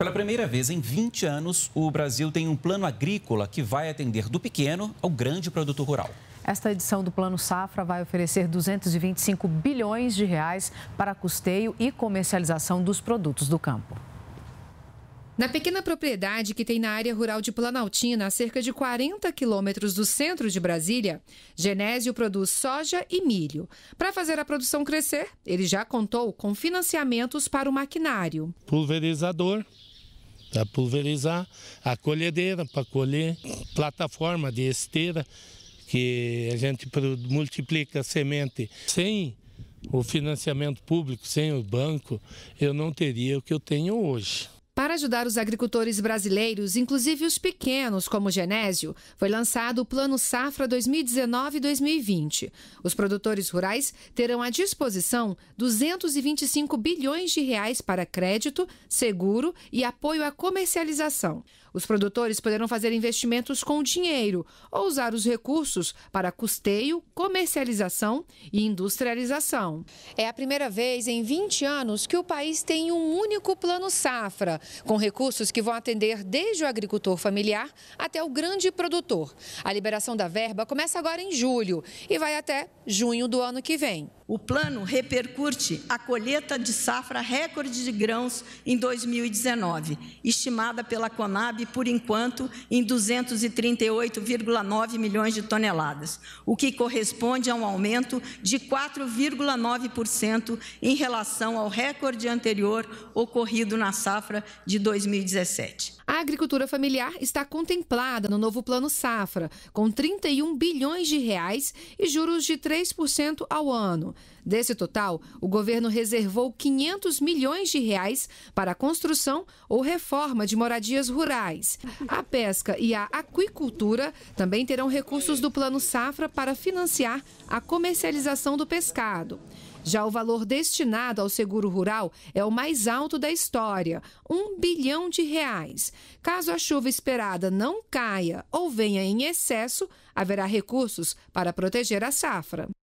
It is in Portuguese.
Pela primeira vez em 20 anos, o Brasil tem um plano agrícola que vai atender do pequeno ao grande produto rural. Esta edição do Plano Safra vai oferecer 225 bilhões de reais para custeio e comercialização dos produtos do campo. Na pequena propriedade que tem na área rural de Planaltina, a cerca de 40 quilômetros do centro de Brasília, Genésio produz soja e milho. Para fazer a produção crescer, ele já contou com financiamentos para o maquinário. Pulverizador, para pulverizar, a colhedeira para colher, plataforma de esteira, que a gente multiplica a semente. Sem o financiamento público, sem o banco, eu não teria o que eu tenho hoje. Para ajudar os agricultores brasileiros, inclusive os pequenos, como Genésio, foi lançado o Plano Safra 2019-2020. Os produtores rurais terão à disposição 225 bilhões de reais para crédito, seguro e apoio à comercialização. Os produtores poderão fazer investimentos com dinheiro ou usar os recursos para custeio, comercialização e industrialização. É a primeira vez em 20 anos que o país tem um único plano safra com recursos que vão atender desde o agricultor familiar até o grande produtor. A liberação da verba começa agora em julho e vai até junho do ano que vem. O plano repercute a colheita de safra recorde de grãos em 2019, estimada pela Conab, por enquanto, em 238,9 milhões de toneladas, o que corresponde a um aumento de 4,9% em relação ao recorde anterior ocorrido na safra de 2017. A agricultura familiar está contemplada no novo Plano Safra, com 31 bilhões de reais e juros de 3% ao ano. Desse total, o governo reservou 500 milhões de reais para a construção ou reforma de moradias rurais. A pesca e a aquicultura também terão recursos do Plano Safra para financiar a comercialização do pescado. Já o valor destinado ao seguro rural é o mais alto da história, um bilhão de reais. Caso a chuva esperada não caia ou venha em excesso, haverá recursos para proteger a safra.